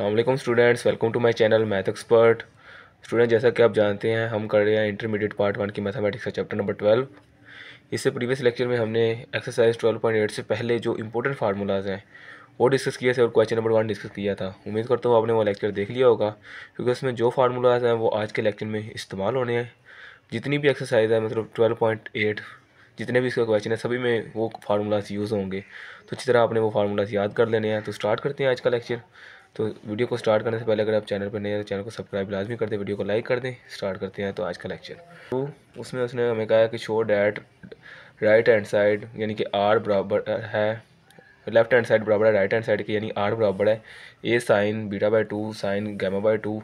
Aslam students welcome to my channel math expert student जैसा कि आप जानते हैं हम कर रहे हैं इंटरमीडिएट पार्ट वन की मैथमेटिक्स का चैप्टर नंबर ट्वेल्व इससे प्रीवियस लेक्चर में हमने एक्सरसाइज ट्वेल्व पॉइंट एट से पहले जो इंपॉर्टेंट फार्मूलाज हैं वो डिस्कस किया था और क्वेश्चन नंबर वन डिस्कस किया था उम्मीद करता हूँ आपने वो लेक्चर देख लिया होगा क्योंकि उसमें जो फार्मूलाज हैं वो आज के लेक्चर में इस्तेमाल होने हैं जितनी भी एक्सरसाइज है मतलब ट्वेल्व पॉइंट एट जितने भी इसका क्वेश्चन है सभी में वो फार्मूलाज यूज़ होंगे तो अच्छी तरह आपने वो फार्मूलाज याद कर लेने हैं तो स्टार्ट करते हैं आज का लेक्चर तो वीडियो को स्टार्ट करने से पहले अगर आप चैनल पर नहीं हैं तो चैनल को सब्सक्राइब लाजमी कर दें वीडियो को लाइक कर दें स्टार्ट करते हैं तो आज का लेक्चर तो उसमें उसने हमें कहा कि show that right hand side यानी कि आर बराबर है लेफ्ट हैंड साइड बराबर है राइट हैंड साइड की यानी आर बराबर है A sine beta by two sine gamma by two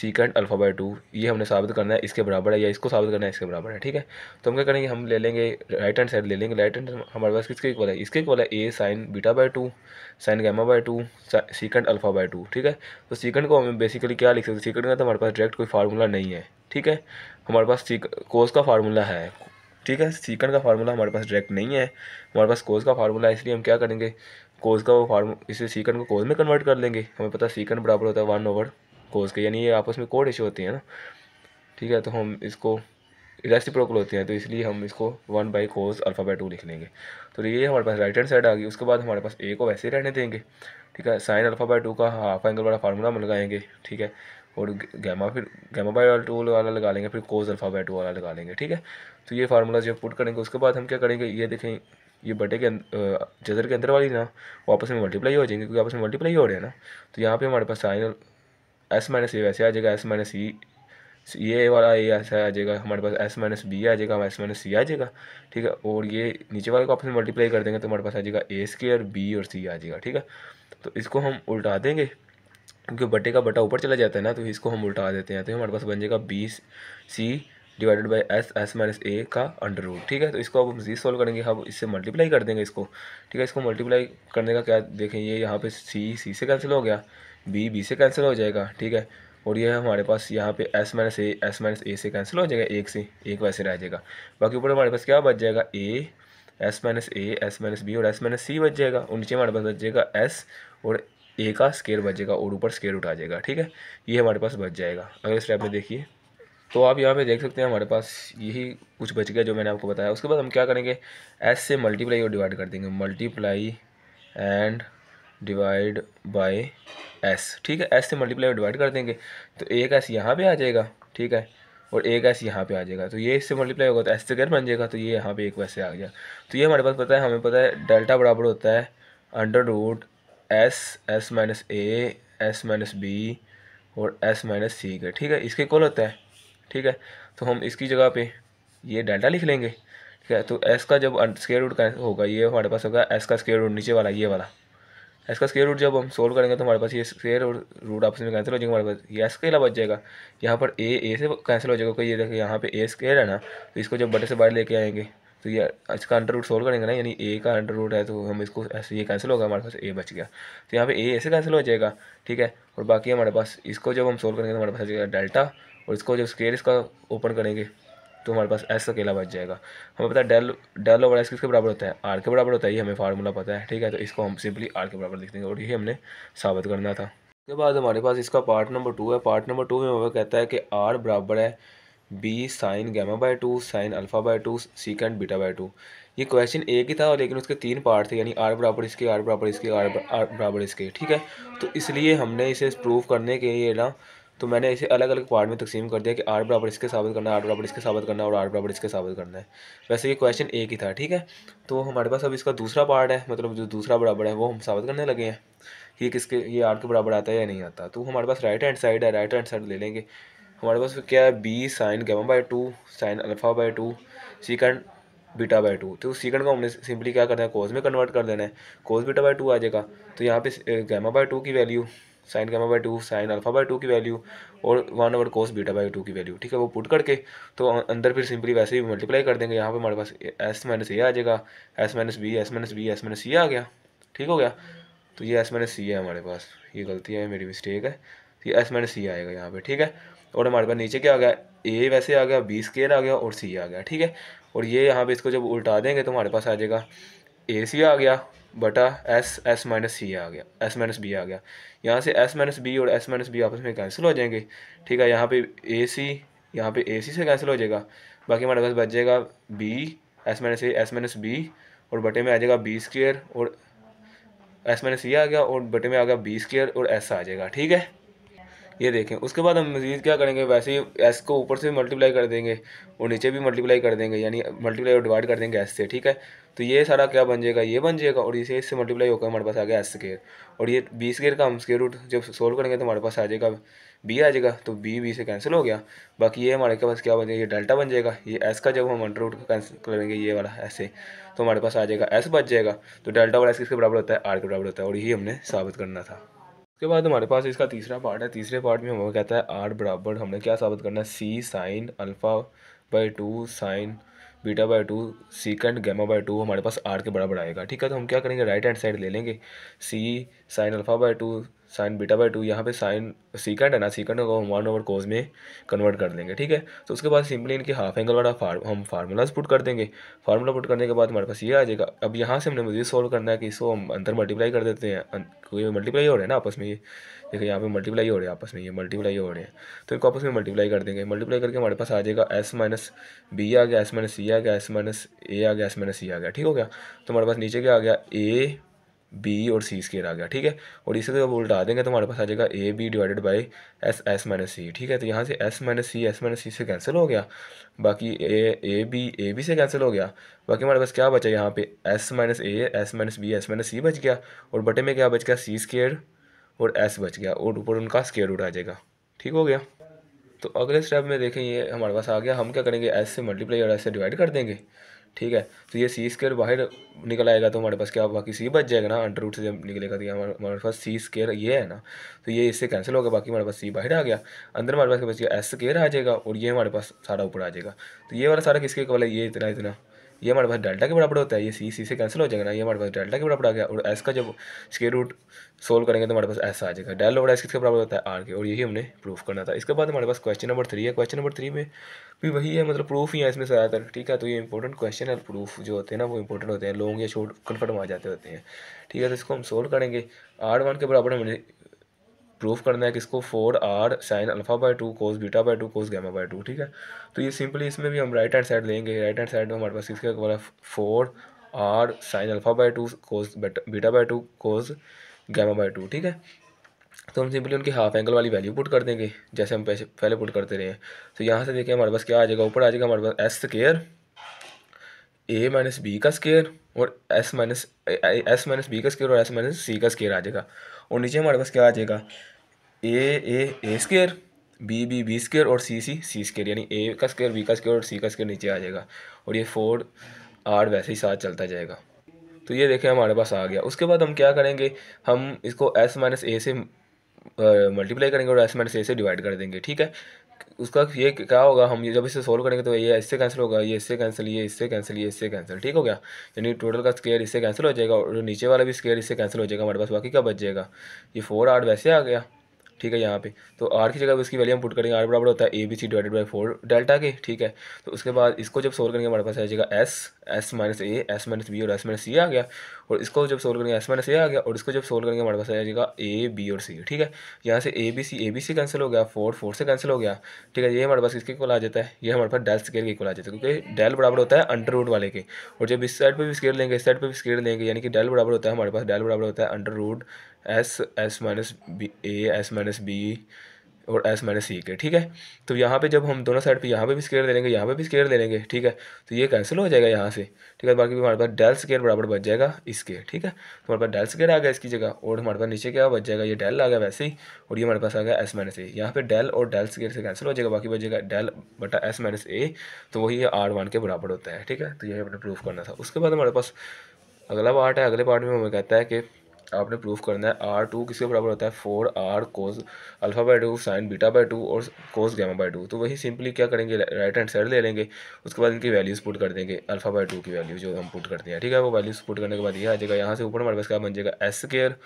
secant alpha by two ये हमने साबित करना है इसके बराबर है या इसको साबित करना है इसके बराबर है ठीक है तो हम क्या करेंगे हम ले लेंगे राइट हैंड साइड ले लेंगे राइट हैंड हमारे पास किसके इक्वल है इसके इक्वल है A sine beta by two sine gamma by two secant alpha by two ठीक है तो सीकेंड को हम बेसिकली क्या लिख सकते हैं सीकेंड का तो हमारे पास डायरेक्ट कोई फार्मूला नहीं है ठीक है हमारे पास कोस का फार्मूला है ठीक है सीकन का फार्मूला हमारे पास डायरेक्ट नहीं है हमारे पास कोस का फार्मूला है इसलिए हम क्या करेंगे कोस का वो फार्मू इसे सीकन को कोस में कन्वर्ट कर लेंगे हमें पता है बराबर होता है वन ओवर कोर्स के यानी ये आपस में कोड इशू होती है ना ठीक है तो हम इसको रेसिप्रोकल होते हैं तो इसलिए हम इसको one by cos alpha by two लिख लेंगे तो ये हमारे पास राइट हैंड साइड आ गई उसके बाद हमारे पास ए को वैसे ही रहने देंगे ठीक है साइन अल्फ़ा बाई टू का हाफ एंगल वाला फार्मूला हम लगाएंगे ठीक है और गैमा फिर गैमा बाई टू वाला लगा लेंगे फिर कोज़ अल्फ़ा बाई टू वाला लगा लेंगे ठीक है तो ये फार्मूला जब पुट करेंगे उसके बाद हम क्या करेंगे ये देखें ये बटे के अं, जजर के अंदर वाली ना वापस में मल्टीप्लाई हो जाएंगे क्योंकि आपस में मल्टीप्लाई हो रहे हैं ना तो यहाँ पर हमारे पास साइन एस माइनस ए वैसे आ जाएगा एस माइनस ई ये वाला ए ऐसा आ जाएगा हमारे पास एस माइनस बी आ जाएगा एस माइनस सी आ जाएगा ठीक है और ये नीचे वाले को आपस में मल्टीप्लाई कर देंगे तो हमारे पास आ जाएगा ए स्केयर बी और सी आ जाएगा ठीक है तो इसको हम उल्टा देंगे क्योंकि बटे का बटा ऊपर चला जाता है ना तो इसको हम उल्टा देते हैं तो हमारे पास बन जाएगा B C divided by S S minus A का अंडर रूट ठीक है तो इसको अब हम जी सॉल्व करेंगे हम इससे मल्टीप्लाई कर देंगे इसको ठीक है इसको मल्टीप्लाई करने का क्या देखें ये यहाँ पे सी सी से कैंसिल हो गया बी बी से कैंसिल हो जाएगा ठीक है और ये हमारे पास यहाँ पे S minus A S minus A से कैंसिल हो जाएगा एक से एक वैसे रह जाएगा बाकी ऊपर हमारे पास क्या बच जाएगा A S minus A S minus B और एस माइनस सी बच जाएगा और नीचे हमारे पास बच जाएगा एस और ए का स्केयर बच जाएगा और ऊपर स्केयर उठा जाएगा ठीक है ये हमारे पास बच जाएगा अगर स्टेप में देखिए तो आप यहाँ पे देख सकते हैं हमारे पास यही कुछ बच गया जो मैंने आपको बताया उसके बाद हम क्या करेंगे एस से मल्टीप्लाई और डिवाइड कर देंगे multiply and divide by S ठीक है एस से मल्टीप्लाई डिवाइड कर देंगे तो एक एस यहाँ पे आ जाएगा ठीक है और एक एस यहाँ पे आ जाएगा तो ये इससे मल्टीप्लाई होगा तो एस से गैर बन जाएगा तो ये यहाँ पे एक वैसे आ गया तो ये हमारे पास पता है हमें पता है डेल्टा बराबर होता है under root S S minus A S minus B और एस माइनस सी का ठीक है इसके कॉल होता है ठीक है तो हम इसकी जगह पे ये डेल्टा लिख लेंगे ठीक है तो एस का जब स्केयर रूट का होगा ये हमारे पास होगा एस का स्केयर रूट नीचे वाला ये वाला इसका स्केयर रूट जब हम सोल्व करेंगे तो हमारे पास ये स्केयर और रूट आपस में कैंसिल हो जाएंगे हमारे पास ये स्केला बच जाएगा यहाँ पर ए ए से कैंसिल हो जाएगा कोई ये देखिए यहाँ पे ए स्केयर है ना तो इसको जब बटे से बाहर लेके आएंगे तो ये इसका अंडर रूट सोल्व करेंगे ना यानी ए का अंडर रूट है तो हम इसको ऐसे ये कैंसिल होगा हमारे पास ए बच गया तो यहाँ पे ए ऐसे कैंसिल हो जाएगा ठीक है और बाकी हमारे पास इसको जब हम सोल्व करेंगे तो हमारे पास आ जाएगा डेल्टा और इसको जब स्केयर इसका ओपन करेंगे तो हमारे पास एस अकेला बच जाएगा हमें पता है डेल डेल ओवर एस किसके बराबर होता है आर के बराबर होता है ये हमें फार्मूला पता है ठीक है तो इसको हम सिंपली आर के बराबर लिख देंगे और ये हमने साबित करना था उसके बाद हमारे पास इसका पार्ट नंबर टू है पार्ट नंबर टू में हमें कहता है कि आर बराबर है B sine gamma by two sine alpha by two secant beta by two ये क्वेश्चन एक ही था लेकिन उसके तीन पार्ट थे यानी आर बराबर इसके आर बराबर इसके आर बराबर इसके ठीक है तो इसलिए हमने इसे प्रूव करने के लिए ना तो मैंने इसे अलग अलग पार्ट में तकसीम कर दिया कि आठ बराबर इसके साबित करना है आठ बराबर इसके साबित करना है और आठ बराबर इसके साबित करना है वैसे ये क्वेश्चन एक ही था ठीक है तो हमारे पास अब इसका दूसरा पार्ट है मतलब जो दूसरा बराबर है वो हम साबित करने लगे हैं कि किसके ये आठ के बराबर आता है या नहीं आता तो हमारे पास राइट हैंड साइड है राइट हैंड साइड ले लेंगे हमारे पास क्या है B sine gamma by two sine alpha by two secant beta by two तो सीकंड को हमने सिंपली क्या करना है कोज में कन्वर्ट कर देना है कोज बीटा बाई टू आ जाएगा तो यहाँ पे गैमा बाई टू की value sine gamma by two sine alpha by two की वैल्यू और one over cos beta by two की वैल्यू ठीक है वो पुट करके तो अं-, अंदर फिर सिंपली वैसे ही मल्टीप्लाई कर देंगे यहाँ पे हमारे पास एस माइनस ए आ जाएगा S minus B S minus B S minus सी आ गया ठीक हो गया तो ये एस माइनस सी है हमारे पास ये गलती है मेरी मिस्टेक है तो ये एस माइनस सी आएगा यहाँ पर ठीक है और हमारे पास नीचे क्या आ गया ए वैसे आ गया बी स्केयर आ गया और सी आ गया ठीक है और ये यहाँ पर इसको जब उल्टा देंगे तो हमारे पास आ जाएगा ए सी आ गया बटा एस एस माइनस सी आ गया एस माइनस बी आ गया यहाँ से एस माइनस बी और एस माइनस बी आपस में कैंसिल हो जाएंगे ठीक है यहाँ पे ए सी यहाँ पे ए सी से कैंसिल हो जाएगा बाकी हमारे पास बच जाएगा B S minus A S minus B और बटे में आ जाएगा बी स्केयर और एस माइनस सी आ गया और बटे में आ गया बी स्केयर और एस आ जाएगा ठीक है ये देखें उसके बाद हम मज़ीद क्या करेंगे वैसे ही एस को ऊपर से मल्टीप्लाई कर देंगे और नीचे भी मल्टीप्लाई कर देंगे यानी मल्टीप्लाई और डिवाइड कर देंगे एस से ठीक है तो ये सारा क्या बन जाएगा ये बन जाएगा और इसे इससे मल्टीप्लाई होकर हमारे पास आ गया एस स्केयर और ये बी स्केयर का हम स्केयर रूट जब सोल्व करेंगे तो हमारे पास आ जाएगा बी आ जाएगा तो बी बी से कैंसिल हो गया बाकी ये हमारे के पास क्या बन जाएगा ये डेल्टा बन जाएगा ये एस का जब हम अंडर रूट कैंसिल करेंगे ये वाला ऐसे तो हमारे पास आ जाएगा एस बच जाएगा तो डेल्टा वाला एस किसके बराबर होता है आर के बराबर होता है और यही हमने साबित करना था उसके बाद हमारे पास इसका तीसरा पार्ट है तीसरे पार्ट में हमें कहता है आर बराबर हमने क्या साबित करना है C sine alpha by two sine beta by two secant gamma by two हमारे पास आर के बराबर आएगा ठीक है तो हम क्या करेंगे राइट हैंड साइड ले लेंगे C sine alpha by two sine beta by two यहाँ पे साइन सीकेंड है ना सीकेंड को हम वन ओवर कोज में कन्वर्ट कर देंगे ठीक है तो उसके बाद सिंपली इनके हाफ एंगल वाला फार, हम फार्मूलाज पुट कर देंगे फार्मूला पुट करने के बाद हमारे पास ये आ जाएगा अब यहाँ से हमने मुझे सॉल्व करना है कि इसको हम अंदर मल्टीप्लाई कर देते हैं क्योंकि मल्टीप्लाई हो रहे हैं ना आपस में ये देखिए यहाँ पे मल्टीप्लाई हो रहे हैं आपस में ये मल्टीप्लाई हो रहे हैं तो इनको आपस में मल्टीप्लाई कर देंगे मल्टीप्लाई करके हमारे पास आ जाएगा एस माइनस बी आ गया एस माइनस सी आ गया एस माइनस ए आ गया एस माइनस सी आ गया ठीक हो गया तो हमारे पास नीचे क्या आ गया ए बी और सी स्केयर आ गया ठीक है और इसे जब तो उल्टा देंगे तो हमारे पास आ जाएगा A B divided by S S minus C ठीक है तो यहाँ से S minus C S minus C से कैंसिल हो गया बाकी A A B A B से कैंसिल हो गया बाकी हमारे पास क्या बचा यहाँ पे S minus A S minus B S minus C बच गया और बटे में क्या बच गया सी स्केयर और एस बच गया और ऊपर उनका स्केयर रूट आ जाएगा ठीक हो गया तो अगले स्टेप में देखें ये हमारे पास आ गया हम क्या करेंगे एस से मल्टीप्लाई और एस से डिवाइड कर देंगे ठीक है तो ये सी स्केयर बाहर निकल आएगा तो हमारे पास क्या बाकी सी बच जाएगा ना अंडर रूट से जब निकलेगा तो हमारे पास सी स्केयर ये है ना तो ये इससे कैंसिल होगा बाकी हमारे पास सी बाहर आ गया अंदर हमारे पास बस बच गया एस स्केयर आ जाएगा और ये हमारे पास सारा ऊपर आ जाएगा तो ये वाला सारा किसके कवल है ये इतना इतना ये हमारे पास डेल्टा के बराबर होता है ये सी सी से कैंसिल हो जाएगा ना ये हमारे पास डेल्टा के बराबर आ गया और एस का जब स्के रूट सोल्व करेंगे तो हमारे पास ऐसा आ जाएगा डेल और एस किसके बराबर होता है आर के और यही हमने प्रूफ करना था इसके बाद हमारे पास क्वेश्चन नंबर थ्री है क्वेश्चन नंबर थ्री में भी वही है मतलब प्रूफ ही है इसमें ज़्यादातर ठीक है तो ये इंपॉर्टेंट क्वेश्चन है प्रूफ जो होते हैं ना वो इंपॉर्टेंट होते हैं लॉन्ग या शॉर्ट कन्फर्म आ जाते होते हैं ठीक है तो इसको हम सोल्व करेंगे आर वन के बराबर हमने प्रूफ करना है किसको four R sine alpha by two cos beta by two cos gamma by two ठीक है तो ये सिंपली इसमें भी हम राइट हैंड साइड लेंगे राइट हैंड साइड में हमारे पास इसके वाला four R sine alpha by two cos beta by two cos gamma by two ठीक है तो हम सिंपली उनकी हाफ एंगल वाली वैल्यू पुट कर देंगे जैसे हम पहले पुट करते रहे हैं तो यहाँ से देखिए हमारे पास क्या आ जाएगा ऊपर आ जाएगा हमारे पास S square A minus B का स्केयर और S minus S minus B का स्केयर और एस माइनस सी का स्केयर आ जाएगा और नीचे हमारे पास क्या आ जाएगा A A A square B B B square और सी सी सी स्केयर यानी ए का स्केयर बी का स्केयर और सी का स्केयर नीचे आ जाएगा और ये फोर आर वैसे ही साथ चलता जाएगा तो ये देखें हमारे पास आ गया उसके बाद हम क्या करेंगे हम इसको एस माइनस ए से मल्टीप्लाई करेंगे और एस्टिमेट से इसे डिवाइड कर देंगे ठीक है उसका ये क्या होगा हम ये जब इसे सोल्व करेंगे तो ये इससे कैंसिल होगा ये इससे कैंसिल ये इससे कैंसिल ये इससे कैंसिल ठीक हो गया यानी टोटल का स्केयर इससे कैंसिल हो जाएगा और नीचे वाला भी स्केयर इससे कैंसिल हो जाएगा हमारे पास बाकी क्या बच जाएगा ये फोर आठ वैसे आ गया ठीक है यहाँ पे तो आर की जगह पर इसकी वैल्यू हम पुट करेंगे आर बराबर होता है A B C divided by four delta के ठीक है तो उसके बाद इसको जब सोल्व करेंगे हमारे पास आ जाएगा S S minus A S minus B और एस माइनस सी आ गया और इसको जब सोल्व करेंगे एस माइनस ए आ गया और इसको जब सोल्व करेंगे हमारे पास आ जाएगा ए बी और सी ठीक है यहाँ से A B C A B C cancel हो गया फोर फोर से कैंसिल हो गया ठीक है ये हमारे पास किसके इक्वल आ जाता है ये हमारे पास डेल स्केयर के इक्वल आ जाता है क्योंकि डेल बराबर होता है अंडर रूट वाले के और जब इस साइड पर भी स्केयर लेंगे इस साइड पर भी स्केयर लेंगे यानी कि डेल बराबर होता है हमारे पास डेल बराबर होता है under root S S minus B A S minus B और एस माइनस सी के ठीक है तो यहाँ पे जब हम दोनों साइड पे यहाँ पे भी स्केयर ले लेंगे यहाँ पे भी स्केयर ले लेंगे ठीक है तो ये कैंसिल हो जाएगा यहाँ से ठीक है बाकी हमारे पास डेल स्केयर बराबर बच जाएगा इसके ठीक है तो हमारे पास डेल स्केयर आ गया इसकी जगह और हमारे पास नीचे क्या बच जाएगा ये डेल आ गया वैसे ही और ये हमारे पास आ गया एस माइनस ए यहाँ पर डेल और डेल स्केयर से कैंसिल हो जाएगा बाकी बचेगा डेल बटा एस माइनस ए तो वही आर वन के बराबर होता है ठीक है तो यही हमने प्रूफ करना था उसके बाद हमारे पास अगला पार्ट है अगले पार्ट में हमें कहता है कि आपने प्रूफ करना है आर टू किसके बराबर होता है four R cos alpha by two sine beta by two और कोज गैमा बाई टू तो वही सिंपली क्या करेंगे राइट हैंड साइड ले लेंगे उसके बाद इनकी वैल्यूज़ पुट कर देंगे अल्फा बाई टू की वैल्यू जो हम पुट करते हैं ठीक है वो वैल्यूज़ पुट करने के बाद ये आ जाएगा यहाँ से ऊपर हमारे पास क्या बन जाएगा S square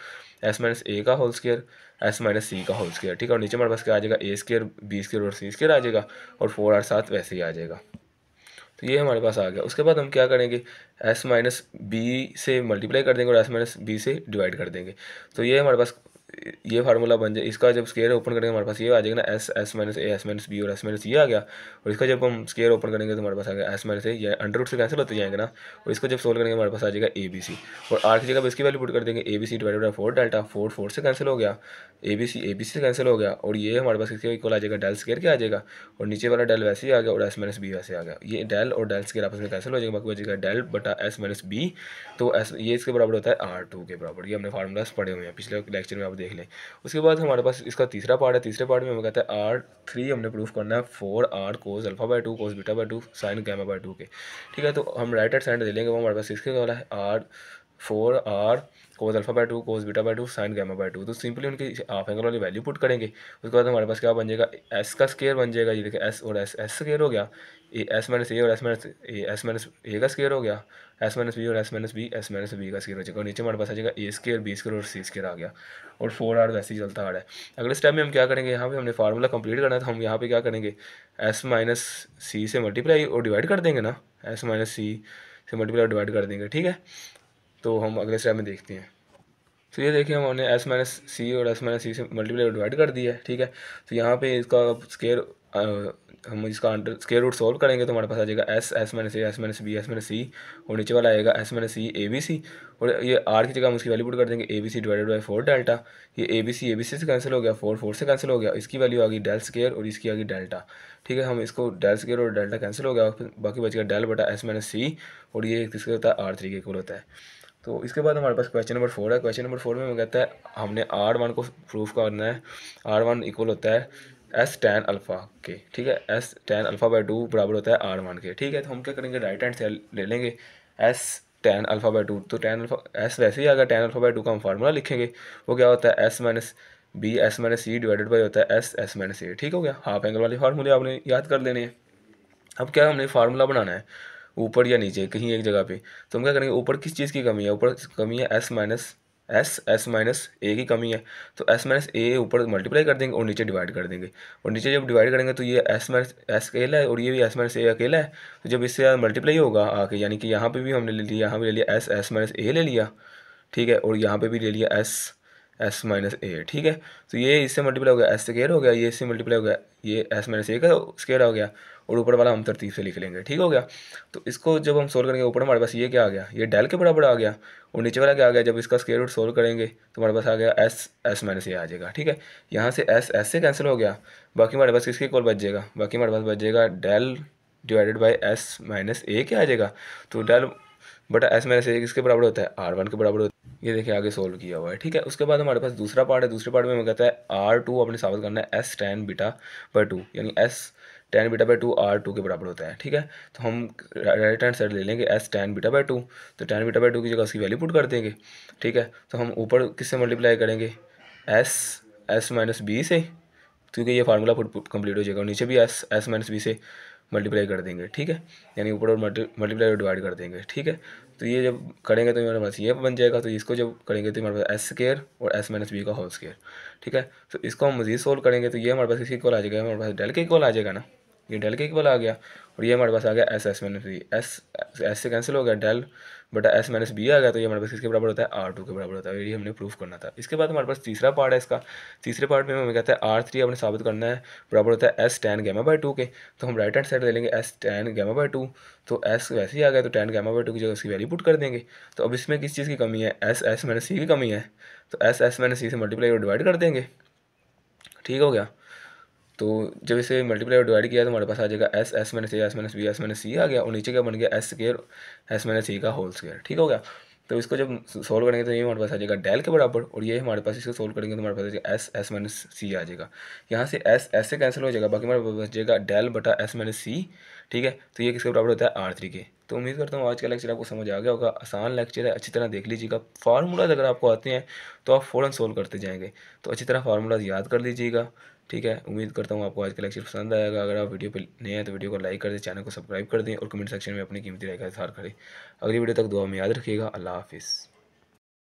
S minus A का होल स्केयर एस माइनस सी का होल स्केयर ठीक है और नीचे हमारे पास क्या आ जाएगा ए स्केयर बी स्केयर और सी स्केयर आ जाएगा और फोर आर सात वैसे ही आ जाएगा तो ये हमारे पास आ गया उसके बाद हम क्या करेंगे एस माइनस बी से मल्टीप्लाई कर देंगे और एस माइनस बी से डिवाइड कर देंगे तो ये हमारे पास ये फार्मूला बन जाए इसका जब स्केयर ओपन करेंगे हमारे पास ये आ जाएगा ना S S minus A S minus B और एस माइनस ये आ गया और इसका जब हम स्केयर ओपन करेंगे तो हमारे पास आ गया एस माइनस ए ये अंडर रूट से कैंसिल होते जाएंगे ना और इसका जब सोल्व करेंगे हमारे पास आ जाएगा ए बी सी और आर की जगह पर इसकी वैल्यू पुट कर देंगे A B C divided by four delta four four से कैंसिल हो गया ए बी सी ए बी सी से कैंसिल हो गया और ये हमारे पास इसके इक्वल आ जाएगा डेल स्केयर के आ जाएगा और नीचे वाला डेल वैसे ही आ गया और एस माइनस बी वैसे आ गया ये डेल और डेल स्केयर आपस में कैंसिल हो जाएगा बाकी जाएगा डेल बटा एस माइनस बी तो एस ये इसके बराबर होता है आर टू के बराबर ये हमने फार्मूलास पढ़े हुए हैं पिछले लेक्चर में आप देख लें उसके बाद हमारे पास इसका तीसरा पार्ट है तीसरे पार्ट में हमें कहते हैं आर थ्री हमने प्रूफ करना है four R cos alpha by two cos beta by two sine gamma by two के ठीक है तो हम राइट हैंड साइड ले लेंगे वो हमारे पास इसके वाला है R four R cos alpha by two cos beta by two sine gamma by two तो सिंपली उनकी हाफ एंगल वाली वैल्यू पुट करेंगे उसके बाद हमारे पास क्या बन जाएगा एस का स्केयर बन जाएगा ये देखिए एस और एस एस स्केयर हो गया ए एस माइनस ए और S minus A S minus A का स्केयर हो गया एस माइनस बी और S minus B S minus B का स्केयर हो जाएगा और नीचे हमारे पास आ जाएगा ए स्केयर बी स्केयर और सी स्केयर आ गया और फोर आर वैसे ही चलता आ रहा है अगले स्टेप में हम क्या करेंगे यहाँ पे हमने फार्मूला कंप्लीट करना था तो हम यहाँ पे क्या करेंगे एस माइनस सी से मल्टीप्लाई और डिवाइड कर देंगे ना एस माइनस सी से मल्टीप्लाई डिवाइड कर देंगे ठीक है तो हम अगले स्टेप में देखते हैं तो ये देखिए हमने एस माइनस सी और एस माइनस सी से मल्टीप्लाई डिवाइड कर दिया है ठीक है तो यहाँ पे इसका स्केयर हम इसका अंडर स्केयर रूट सॉल्व करेंगे तो हमारे पास आ जाएगा S S minus A S minus B S minus C और नीचे वाला आएगा S minus C A B C और ये आर की जगह हम उसकी वैल्यू पुट कर देंगे A B C divided by four delta ये A B C A B सी से कैंसिल हो गया फोर फोर से कैंसिल हो गया इसकी वैल्यू आ गई डेल स्केयर और इसकी आ गई डेल्टा ठीक है हम इसको डेल स्केयर और डेल्टा कैंसिल हो गया बाकी बचेगा डेल बटा एस माइनस सी और ये किसके होता है आर थ्री के कुल होता है तो इसके बाद हमारे पास क्वेश्चन नंबर फोर है क्वेश्चन नंबर फोर में हमें कहता है हमने आर वन को प्रूफ करना है आर वन इक्वल होता है एस टेन अल्फ़ा के ठीक है S tan alpha by two बराबर होता है आर वन के ठीक है तो हम क्या करेंगे राइट हैंड से ले लेंगे S tan alpha by two तो टेन अल्फ़ा एस वैसे ही अगर टेन अल्फ़ा बाई टू का हम फार्मूला लिखेंगे वो क्या होता है S minus B S minus C divided by होता है एस एस माइनस ए ठीक हो गया हाफ एंगल वाले फार्मूले आपने याद कर लेने हैं अब क्या हमने फार्मूला बनाना है ऊपर या नीचे कहीं एक जगह पे तो हम क्या करेंगे ऊपर किस चीज़ की कमी है ऊपर कमी है S minus S S minus A की कमी है तो एस माइनस ए ऊपर मल्टीप्लाई कर देंगे और नीचे डिवाइड कर देंगे और नीचे जब डिवाइड करेंगे तो ये एस माइनस एस अकेला है और ये भी एस माइनस ए अकेला है तो जब इससे मल्टीप्लाई होगा आके यानी कि यहाँ पे भी हमने ले लिया यहाँ पे ले लिया एस एस माइनस ए ले लिया ठीक है और यहाँ पे भी ले लिया एस एस माइनस ए ठीक है तो ये इससे मल्टीप्लाई हो गया एस स्केयर हो गया ये इससे मल्टीप्लाई हो गया ये एस माइनस ए का स्केयर हो गया और ऊपर वाला हम तरतीब से लिख लेंगे ठीक हो गया तो इसको जब हम सोल्व करेंगे ऊपर हमारे पास ये क्या आ गया ये डेल के बराबर आ गया और नीचे वाला क्या आ गया जब इसका स्केयर रूट सोल्व करेंगे तो हमारे पास आ गया एस एस माइनस ए आ जाएगा ठीक है यहाँ से एस एस से कैंसिल हो गया बाकी हमारे पास किसके कॉल बच जाएगा बाकी हमारे पास बच जाएगा del divided by S minus A क्या आ जाएगा तो डेल बट एस माइनस ए किसके बराबर होता है आर वन के बराबर होता है ये देखिए आगे सोल्व किया हुआ है ठीक है उसके बाद हमारे पास दूसरा पार्ट है दूसरे पार्ट में हमें कहता है आर टू अपने साबित करना है S tan beta by two यानी S tan beta by two R two के बराबर होता है ठीक है तो हम राइट हैंड साइड ले लेंगे S tan beta by two तो टेन बीटा बाई टू की जगह उसकी वैल्यू पुट कर देंगे ठीक है तो हम ऊपर किससे मल्टीप्लाई करेंगे एस एस माइनस बी से क्योंकि ये फार्मूला कंप्लीट हो जाएगा नीचे भी एस एस माइनस बी से मल्टीप्लाई कर देंगे ठीक है यानी ऊपर और मल्टीप्लाई और डिवाइड कर देंगे ठीक है तो ये जब करेंगे तो हमारे पास ये बन जाएगा तो इसको जब करेंगे तो हमारे पास एस स्केयर और एस माइनस बी का होल स्केयर ठीक है तो इसको हम मजीद सोल्व करेंगे तो ये हमारे पास इसी कॉल आ जाएगा हमारे पास डेल के कॉल आ जाएगा ना ये डेल के इक्वल आ गया और ये हमारे पास आ गया S S minus B s s से कैंसिल हो गया डेल बटा एस माइनस बी आ गया तो ये हमारे पास किसके बराबर होता है आर टू के बराबर होता है ये हमने प्रूफ करना था इसके बाद हमारे पास तीसरा पार्ट है इसका तीसरे पार्ट में हमें कहता है आर थ्री अपने साबित करना है बराबर होता है S tan gamma by two के तो हम राइट हैंड साइड ले लेंगे S tan gamma by two तो एस वैसे ही आ गया तो टेन गैमा बाई टू की जगह उसकी वैल्यू पुट कर देंगे तो अब इसमें किस चीज़ की कमी है एस एस माइनस सी की कमी है तो एस एस माइनस सी से मल्टीप्लाई और डिवाइड कर देंगे ठीक हो गया तो जब इसे मल्टीप्लाई और डिवाइड किया तो हमारे पास आ जाएगा S S minus A S minus B S minus सी आ गया और नीचे क्या बन गया एस स्केयर एस माइनस सी का होल स्केयर ठीक हो गया तो इसको जब सोल्व करेंगे तो ये हमारे पास आ जाएगा डेल के बराबर और ये हमारे पास इसको सोल्व करेंगे तो हमारे पास आ जाएगा एस एस माइनस सी आ जाएगा यहाँ से एस एस से कैंसिल हो जाएगा बाकी हमारे पास जाएगा डेल बटा एस माइनस सी ठीक है तो ये किसके बराबर होता है आर थ्री के तो उम्मीद करता हूँ आज का लेक्चर आपको समझ आ गया होगा आसान लेक्चर है अच्छी तरह देख लीजिएगा फार्मूलाज अगर आपको आते हैं तो आप फ़ौरन सोल्व करते जाएंगे तो अच्छी तरह फार्मूलाज याद कर लीजिएगा ठीक है उम्मीद करता हूँ आपको आज का लेक्चर पसंद आएगा अगर आप वीडियो पर नए हैं तो वीडियो को लाइक कर दें चैनल को सब्सक्राइब कर दें और कमेंट सेक्शन में अपनी कीमती राय का इजहार करें अगली वीडियो तक दुआ में याद रखिएगा अल्लाह हाफिज़